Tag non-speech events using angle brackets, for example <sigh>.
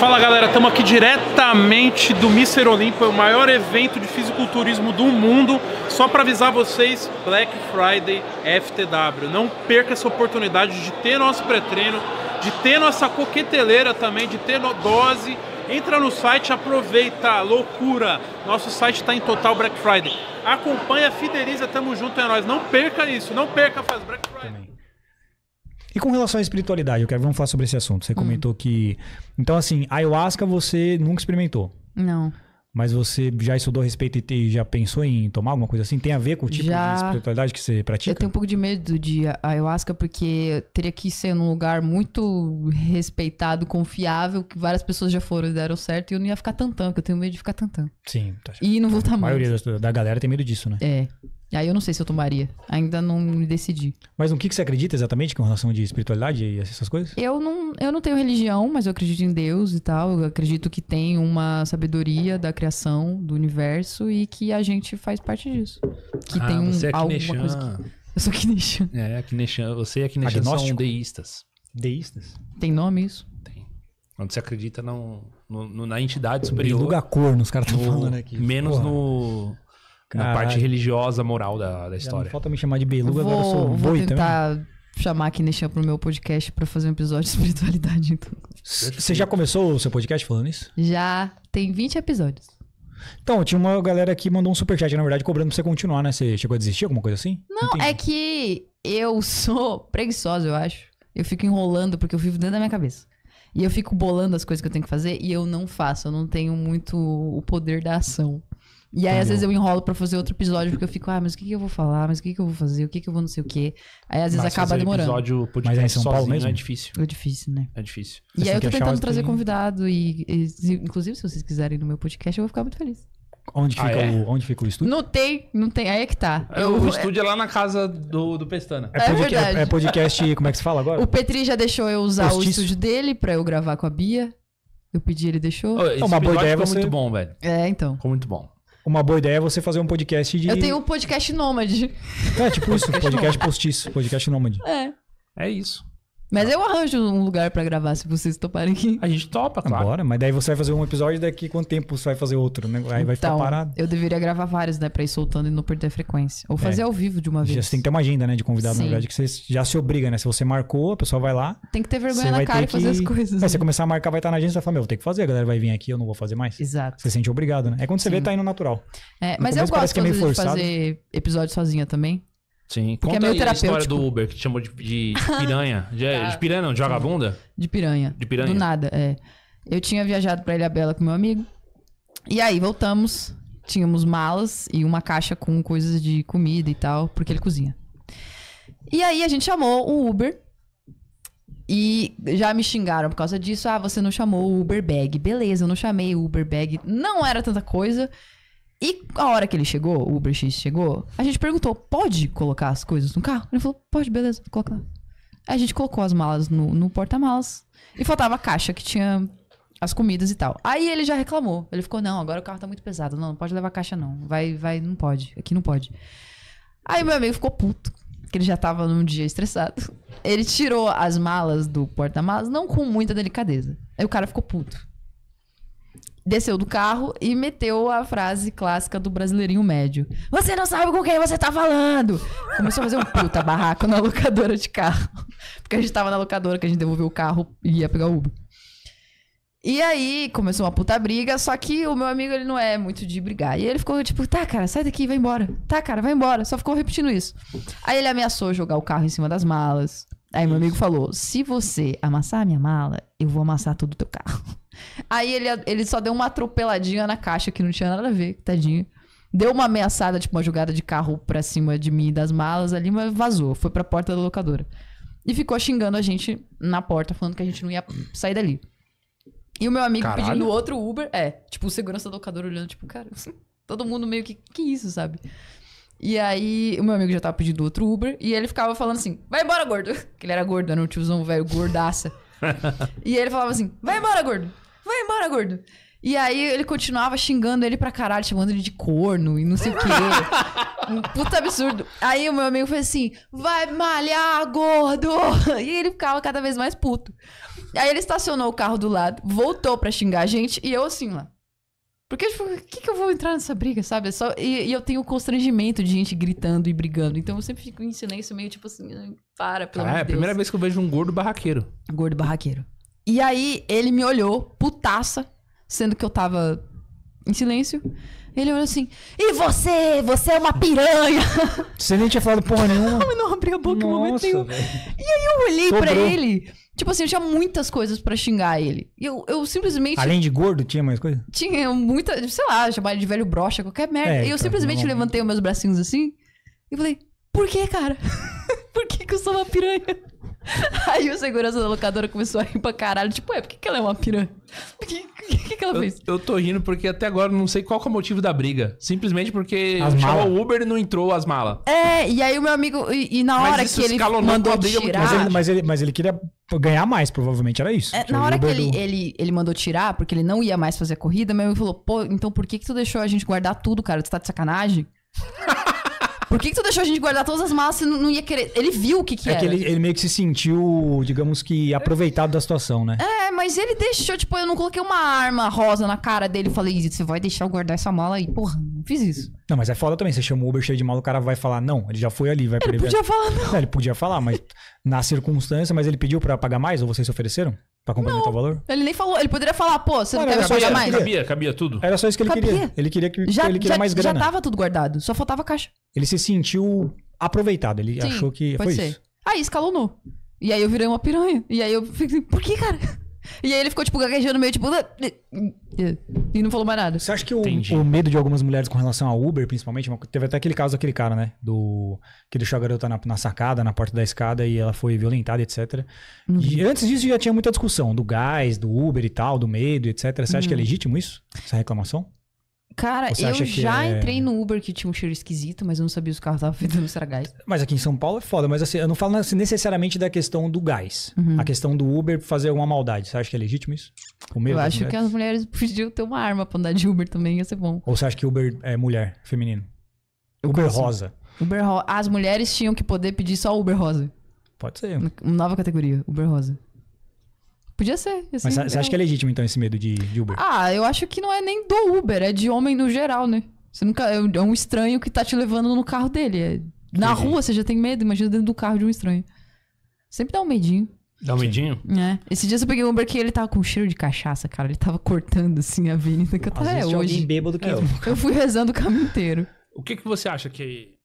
Fala galera, estamos aqui diretamente do Mister Olimpo, o maior evento de fisiculturismo do mundo. Só para avisar vocês, Black Friday FTW. Não perca essa oportunidade de ter nosso pré-treino, de ter nossa coqueteleira também, de ter dose. Entra no site, aproveita, loucura. Nosso site está em total Black Friday. Acompanha, fideliza, tamo junto, é nóis. Não perca isso, não perca, faz Black Friday. E com relação à espiritualidade, eu quero vamos falar sobre esse assunto. Você hum. comentou hum. que. Então, assim, ayahuasca você nunca experimentou. Não. Mas você já estudou a respeito e já pensou em tomar alguma coisa assim? Tem a ver com o tipo já... de espiritualidade que você pratica? Eu tenho um pouco de medo de ayahuasca, porque teria que ser num lugar muito respeitado, confiável, que várias pessoas já foram e deram certo, e eu não ia ficar tantão, porque eu tenho medo de ficar tantão. Sim, tá certo. E não voltar mais. A maioria da, da galera tem medo disso, né? É. E aí eu não sei se eu tomaria. Ainda não me decidi. Mas no que, que você acredita exatamente com relação de espiritualidade e essas coisas? Eu não, eu não tenho religião, mas eu acredito em Deus e tal. Eu acredito que tem uma sabedoria da criação, do universo e que a gente faz parte disso. Que ah, tem um, você é alguma Kineshan. coisa que... Eu sou Kineshan. É, Kineshan. Você e a Kineshan ah, são deístas. Deístas? Tem nome isso? Tem. Quando você acredita no, no, no na entidade superior. Lugar cor nos caras estão falando aqui. Menos Porra. no Caralho. na parte religiosa, moral da, da história. Não falta me chamar de beluga, vou, agora eu sou um tentar... também chamar aqui Nishan pro meu podcast para fazer um episódio de espiritualidade. Então. Você já começou o seu podcast falando isso? Já, tem 20 episódios. Então, tinha uma galera que mandou um superchat, na verdade, cobrando pra você continuar, né? Você chegou a desistir, alguma coisa assim? Não, Entendi. é que eu sou preguiçosa, eu acho. Eu fico enrolando porque eu vivo dentro da minha cabeça. E eu fico bolando as coisas que eu tenho que fazer e eu não faço. Eu não tenho muito o poder da ação. E aí, às vezes, eu enrolo para fazer outro episódio, porque eu fico, ah, mas o que, que eu vou falar? Mas o que, que eu vou fazer? O que, que eu vou não sei o quê? Aí, às vezes, mas acaba demorando. Episódio, mas é em São Paulo é mesmo? É difícil. É difícil, né? É difícil. E aí, eu tô tentando trazer tem... convidado. E, e inclusive, se vocês quiserem no meu podcast, eu vou ficar muito feliz. Onde ah, fica, ah, é? o, onde fica o estúdio? Não tem, não tem. Aí é que tá. É, o estúdio é lá na casa do, do Pestana. É, podca é, é, podcast, como é que se fala agora? O Petri já deixou eu usar Postiço. o estúdio dele pra eu gravar com a Bia. Eu pedi, ele deixou. Oh, uma boa ideia ficou você... muito bom, velho. É, então. Ficou muito bom uma boa ideia é você fazer um podcast de. Eu tenho um podcast nômade. É, tipo isso, podcast postiço, podcast nômade. É. É isso. Mas eu arranjo um lugar para gravar, se vocês toparem aqui. A gente topa, claro. Agora, mas daí você vai fazer um episódio e daqui quanto tempo você vai fazer outro, né? Aí vai então, ficar parado. Eu deveria gravar vários, né? Pra ir soltando e não perder a frequência. Ou é. fazer é. ao vivo de uma vez. Você tem que ter uma agenda, né? De convidado, Sim. na verdade, que você já se obriga, né? Se você marcou, a pessoa vai lá. Tem que ter vergonha na cara e fazer as coisas. É, se né? você começar a marcar, vai estar tá na agenda, você vai falar, meu, tem que fazer, a galera vai vir aqui, eu não vou fazer mais. Exato. Você se sente obrigado, né? É quando você Sim. vê, tá indo natural. É, mas eu gosto que é meio de fazer episódio sozinha também. Sim, porque Conta é meio terapêutico. a história do Uber, que te chamou de, de, de <laughs> piranha. De, de, piranha não, de vagabunda? De piranha. De piranha? Do nada, é. Eu tinha viajado pra Ilha Bela com meu amigo. E aí voltamos, tínhamos malas e uma caixa com coisas de comida e tal, porque ele cozinha. E aí a gente chamou o Uber. E já me xingaram por causa disso. Ah, você não chamou o Uber Bag. Beleza, eu não chamei o Uber Bag. Não era tanta coisa. E a hora que ele chegou, o Uber X chegou, a gente perguntou: pode colocar as coisas no carro? Ele falou: pode, beleza, coloca lá. Aí a gente colocou as malas no, no porta-malas. E faltava a caixa que tinha as comidas e tal. Aí ele já reclamou. Ele ficou: não, agora o carro tá muito pesado. Não, não pode levar caixa, não. Vai, vai, não pode. Aqui não pode. Aí meu amigo ficou puto, que ele já tava num dia estressado. Ele tirou as malas do porta-malas, não com muita delicadeza. Aí o cara ficou puto desceu do carro e meteu a frase clássica do brasileirinho médio. Você não sabe com quem você tá falando! Começou a fazer um puta barraco na locadora de carro. <laughs> Porque a gente tava na locadora que a gente devolveu o carro e ia pegar o Uber. E aí começou uma puta briga, só que o meu amigo ele não é muito de brigar. E ele ficou tipo, tá, cara, sai daqui, vai embora. Tá, cara, vai embora. Só ficou repetindo isso. Aí ele ameaçou jogar o carro em cima das malas. Aí meu amigo falou: se você amassar a minha mala, eu vou amassar todo o teu carro. Aí ele, ele só deu uma atropeladinha na caixa, que não tinha nada a ver, tadinho. Deu uma ameaçada, tipo uma jogada de carro pra cima de mim das malas ali, mas vazou. Foi pra porta da locadora. E ficou xingando a gente na porta, falando que a gente não ia sair dali. E o meu amigo Caralho. pedindo outro Uber. É, tipo, o segurança da locadora olhando, tipo, cara, todo mundo meio que. Que isso, sabe? E aí, o meu amigo já tava pedindo outro Uber. E ele ficava falando assim: vai embora, gordo. <laughs> Que ele era gordo, era um tiozão velho, gordaça. <laughs> e ele falava assim: vai embora, gordo! Vai embora, gordo! E aí ele continuava xingando ele pra caralho, chamando ele de corno e não sei o quê. <laughs> um puta absurdo. Aí o meu amigo foi assim: vai malhar, gordo! <laughs> E ele ficava cada vez mais puto. Aí ele estacionou o carro do lado, voltou pra xingar a gente e eu assim lá. Porque, tipo, o que, que eu vou entrar nessa briga, sabe? É só... E, e, eu tenho constrangimento de gente gritando e brigando. Então eu sempre fico em silêncio, meio tipo assim, para, pelo ah, amor ah, de Deus. É a primeira vez que eu vejo um gordo barraqueiro. Gordo barraqueiro. E aí ele me olhou, putaça, sendo que eu tava em silêncio. Ele olhou assim: E você? Você é uma piranha! <laughs> Você nem tinha falado porra nenhuma. <laughs> Eu não abri a boca Nossa, em momento nenhum. Véio. E aí eu olhei Sobrou. pra ele. Tipo assim, eu tinha muitas coisas para xingar ele. E eu, eu simplesmente. Além de gordo, tinha mais coisa? Tinha muita. Sei lá, chamar ele de velho brocha, qualquer é, merda. É, e eu tá simplesmente levantei os meus bracinhos assim e falei: Por que, cara? <laughs> Por que, que eu sou uma piranha? Aí o segurança da locadora começou a rir pra caralho. Tipo, é, por que, que ela é uma piranha? Por que, eu, Eu tô rindo porque até agora não sei qual é o motivo da briga. Simplesmente porque chamou o Uber e não entrou as malas. É, e aí o meu amigo. E, e na hora que ele mandou tirar... Mas ele, mas, ele, mas ele queria ganhar mais, provavelmente, era isso. É, na hora que ele, do... ele, ele mandou tirar, porque ele não ia mais fazer a corrida, meu amigo falou, pô, então por que que tu deixou a gente guardar tudo, cara? Tu tá de sacanagem? <laughs> Por que, que tu deixou a gente guardar todas as malas e não ia querer? Ele viu o que, que é era. É que ele, ele, meio que se sentiu, digamos que, aproveitado da situação, né? É, mas ele deixou, tipo, eu não coloquei uma arma rosa na cara dele. Falei, você vai deixar eu guardar essa mala aí, porra fiz isso. Não, mas é foda também. Você chama o Uber cheio de mal, o cara vai falar, não, ele já foi ali, vai Ele podia falar, não. ele podia falar, mas na circunstância, mas ele pediu pra pagar mais ou vocês se ofereceram? Pra complementar o valor? Ele nem falou, ele poderia falar, pô, você não, não quer cabia, pagar mais? Cabia, cabia tudo. Era só isso que ele cabia. queria. Ele queria que já, ele queria já, mais grana. Já tava tudo guardado, só faltava caixa. Ele se sentiu aproveitado, ele Sim, achou que foi ser. isso. Aí escalonou. E aí eu virei uma piranha. E aí eu fiquei, assim, por que, cara? <laughs> E aí ele ficou, tipo, gaguejando meio, tipo... E não falou mais nada. Você acha que o, o, medo de algumas mulheres com relação a Uber, principalmente, teve até aquele caso daquele cara, né? Do, que deixou a garota na, na sacada, na porta da escada, e ela foi violentada, etc. Uhum. E antes disso já tinha muita discussão do gás, do Uber e tal, do medo, etc. Você acha uhum. que é uhum. legítimo isso? Essa reclamação? Cara, Você eu já é... entrei no Uber que tinha um cheiro esquisito, mas eu não sabia se o carro tava <laughs> fedendo será gás. Mas aqui em São Paulo é foda, mas assim, eu não falo assim, necessariamente da questão do gás. Uhum. A questão do Uber fazer alguma maldade. Você acha que é legítimo isso? O mesmo, eu acho que as mulheres podiam ter uma arma pra andar de Uber também, ia ser bom. Ou você acha que Uber é mulher, feminino? Eu Uber consigo. rosa. Uber As mulheres tinham que poder pedir só Uber rosa. Pode ser. Uma nova categoria, Uber rosa. Podia ser. Mas assim, você acha que é legítimo, então, esse medo de, de, Uber? Ah, eu acho que não é nem do Uber, é de homem no geral, né? Você nunca, é, é um estranho que tá te levando no carro dele. É, na Entendi. rua você já tem medo, imagina dentro do carro de um estranho. Sempre dá um medinho. Dá um medinho? É. Esse dia eu peguei um Uber que ele tava com cheiro de cachaça, cara. Ele tava cortando, assim, a avenida que eu tava hoje é, vezes hoje. bêbado que é, eu. eu fui rezando o caminho inteiro. O que, que você acha que